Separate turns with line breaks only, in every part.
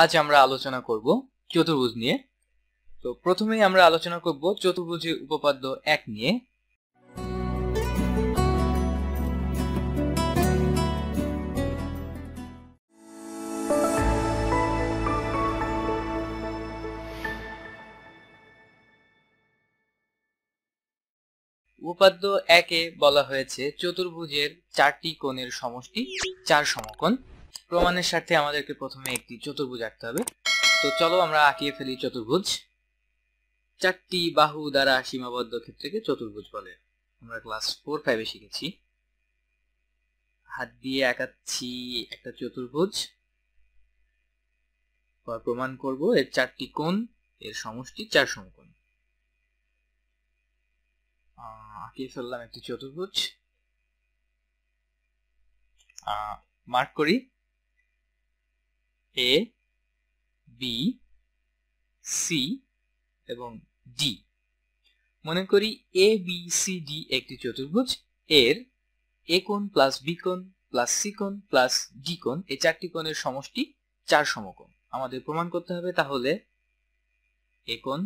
আজ আমরা আলোচনা করব চতুর্ভুজ নিয়ে তো প্রথমেই আমরা আলোচনা করব চতুর্ভুজের উপপাদ্য এক নিয়ে উপপাদ্য একে বলা হয়েছে চতুর্ভুজের চারটি কোণের সমষ্টি চার সমকোণ প্রমাণের স্বার্থে আমাদেরকে প্রথমে একটি চতুর্ভুজ আঁকতে হবে তো চলো আমরা আঁকিয়ে ফেলি চতুর্ভুজ চারটি বাহু দ্বারা সীমাবদ্ধ ক্ষেত্রকে চতুর্ভুজ বলে আমরা ক্লাস ফোর ফাইভে শিখেছি হাত দিয়ে আঁকাচ্ছি একটা চতুর্ভুজ প্রমাণ করব এর চারটি কোণ এর সমষ্টি চার সমকোণ আঁকিয়ে ফেললাম একটি চতুর্ভুজ মার্ক করি এ বি সি এবং ডি মনে করি এ বি সি ডি একটি চতুর্ভুজ এর A কোণ প্লাস B কোণ প্লাস C কোণ প্লাস D কোণ এই চারটি কোণের সমষ্টি চার সমকোণ আমাদের প্রমাণ করতে হবে তাহলে A কোণ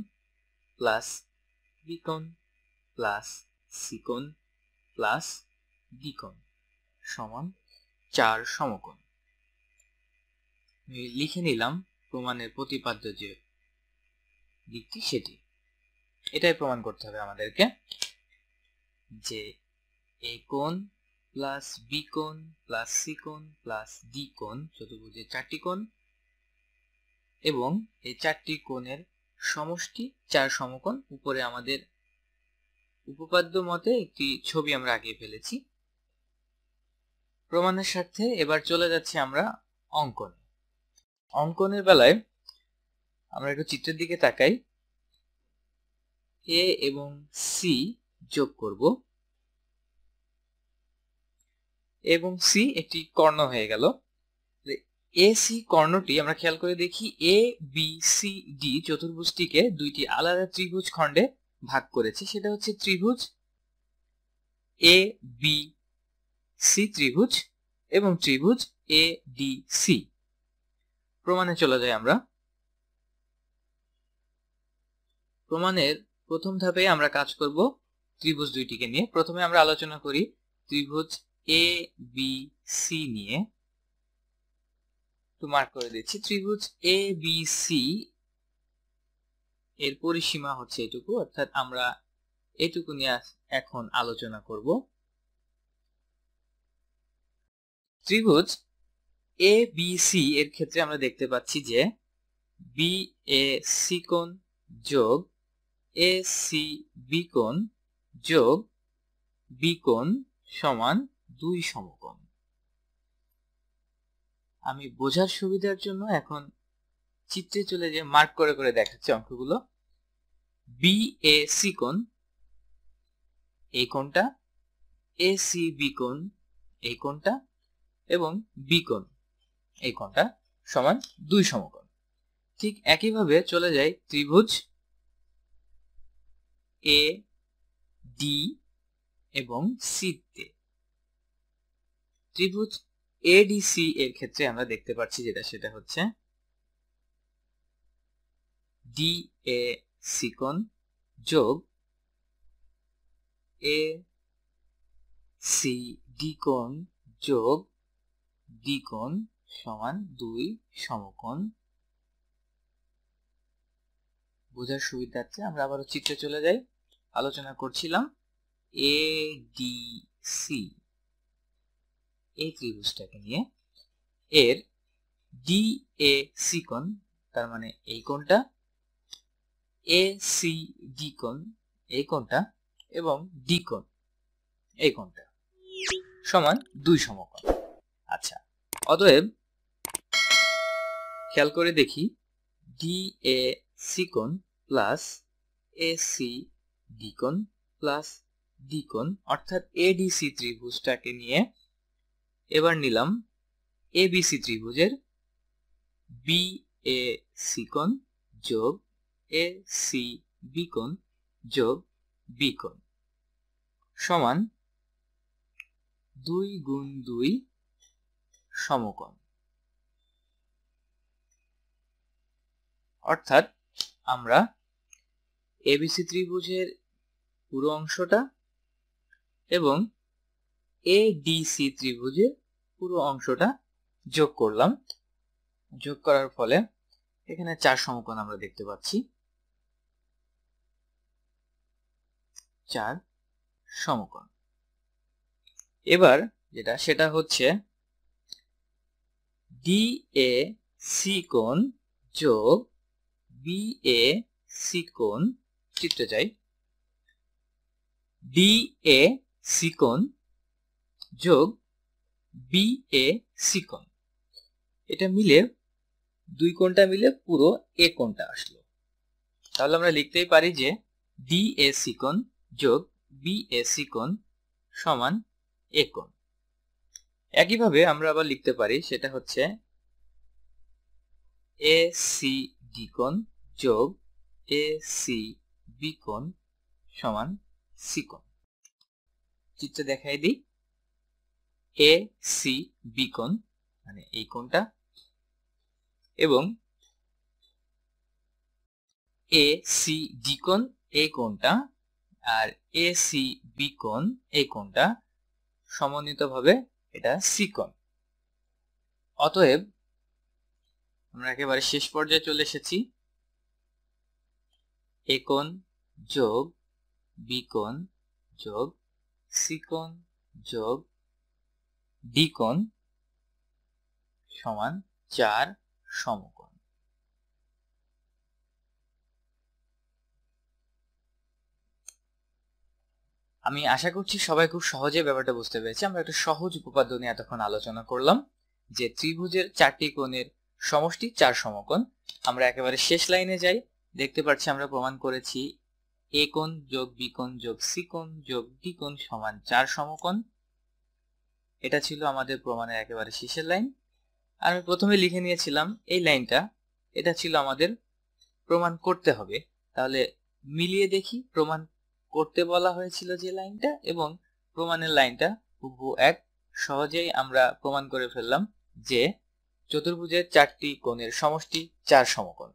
প্লাস B কোণ প্লাস C কোণ প্লাস D কোণ সমান চার সমকোণ লিখে নিলাম প্রমাণের প্রতিপাদ্য যে দিকটি সেটি এটাই প্রমাণ করতে হবে আমাদেরকে যে এ কোণ প্লাস বি কোণ প্লাস সি কোণ প্লাস ডি কোণ চতুর্ভুজের চারটি কোণ এবং এই চারটি কোণের সমষ্টি চার সমকোণ উপরে আমাদের উপপাদ্য মতে একটি ছবি আমরা আঁকিয়ে ফেলেছি প্রমাণের স্বার্থে এবার চলে যাচ্ছি আমরা অঙ্কনে অঙ্কনের বেলায় আমরা একটু চিত্রের দিকে তাকাই এ এবং সি যোগ করব এবং সি একটি কর্ণ হয়ে গেল এ সি কর্ণটি আমরা খেয়াল করে দেখি এ বি সি ডি চতুর্ভুজটিকে দুইটি আলাদা ত্রিভুজ খণ্ডে ভাগ করেছে সেটা হচ্ছে ত্রিভুজ এ বি সি ত্রিভুজ এবং ত্রিভুজ এ ডি সি প্রমাণে চলে যাই আমরা প্রমাণের প্রথম ধাপে আমরা কাজ করব ত্রিভুজ দুইটিকে নিয়ে প্রথমে আমরা আলোচনা করি ত্রিভুজ এ বি সি নিয়ে একটু মার্ক করে দিচ্ছি ত্রিভুজ এ বি সি এর পরিসীমা হচ্ছে এটুকু অর্থাৎ আমরা এটুকু নিয়ে এখন আলোচনা করব ত্রিভুজ এ বি সি এর ক্ষেত্রে আমরা দেখতে পাচ্ছি যে বি এ সি কোণ যোগ এ সি বি কোণ যোগ বি কোণ সমান দুই সমকোণ আমি বোঝার সুবিধার জন্য এখন চিত্রে চলে যে মার্ক করে করে দেখাচ্ছি অঙ্কগুলো বি এ সি কোণ এই কোণটা এ সি বি কোণ এই কোণটা এবং বি কোণ এই কোণটা সমান দুই সমকোণ ঠিক একইভাবে চলে যায় ত্রিভুজ এ ডি এবং সিতে ত্রিভুজ এডিসি এর ক্ষেত্রে আমরা দেখতে পাচ্ছি যেটা সেটা হচ্ছে ডি এ সিকোণ যোগ এ সি ডি কোণ যোগ ডি কোণ সমান দুই সমকোণ বোঝার সুবিধার্থে আমরা আবারও চিত্রে চলে যাই আলোচনা করছিলাম এ ডি সি এই ত্রিভুজটাকে নিয়ে এর ডি এ সি কোণ তার মানে এই কোণটা এ সি ডি কোণ এই কোণটা এবং ডি কোণ এই কোণটা সমান দুই সমকোণ আচ্ছা অতএব খেয়াল করে দেখি ডি এ সিকোন প্লাস এ সি ডিকোন প্লাস ডিকোন অর্থাৎ এডিসি ত্রিভুজটাকে নিয়ে এবার নিলাম এবিসি ত্রিভুজের বি এ সিকোন যোগ এ সি বিকোন যোগ বিকোন সমান দুই গুণ দুই সমকোণ অর্থাৎ আমরা এবিসি ত্রিভুজের পুরো অংশটা এবং এডিসি ত্রিভুজের পুরো অংশটা যোগ করলাম যোগ করার ফলে এখানে চার সমকোণ আমরা দেখতে পাচ্ছি চার সমকোণ এবার যেটা সেটা হচ্ছে ডিএ সি কোণ যোগ বি এ সিকোণ চিত্রে যাই ডি এ সিকোণ যোগ বি এ সিকোণ এটা মিলে দুই কোনটা মিলে পুরো এ কোণটা আসলো তাহলে আমরা লিখতেই পারি যে ডি এ সিকোণ যোগ বি এ সিকোণ সমান এ কোণ একইভাবে আমরা আবার লিখতে পারি সেটা হচ্ছে এ সি ডি কোণ যোগ এ সি বি কোণ সমান সি কোণ চিত্র দেখাই দিই এ সি বি কোণ মানে এই কোণটা এবং এ সি ডি কোণ এই কোণটা আর এ সি বি কোণ এই কোণটা সমন্বিতভাবে এটা সি কোণ অতএব আমরা একেবারে শেষ পর্যায়ে চলে এসেছি একোণ যোগ বিকোণ যোগ সিকোণ যোগ দ্বিকোণ সমান চার সমকোণ আমি আশা করছি সবাই খুব সহজে ব্যাপারটা বুঝতে পেরেছি আমরা একটা সহজ উপপাদ্য নিয়ে এতক্ষণ আলোচনা করলাম যে ত্রিভুজের চারটি কোণের সমষ্টি চার সমকোণ আমরা একেবারে শেষ লাইনে যাই দেখতে পাচ্ছি আমরা প্রমাণ করেছি এ কোণ যোগ বি কোণ যোগ সি কোণ যোগ ডি কোণ সমান চার সমকোণ এটা ছিল আমাদের প্রমাণের একেবারে শেষের লাইন আমি প্রথমে লিখে নিয়েছিলাম এই লাইনটা এটা ছিল আমাদের প্রমাণ করতে হবে তাহলে মিলিয়ে দেখি প্রমাণ করতে বলা হয়েছিল যে লাইনটা এবং প্রমাণের লাইনটা উভু এক সহজেই আমরা প্রমাণ করে ফেললাম যে চতুর্ভুজের চারটি কোণের সমষ্টি চার সমকোণ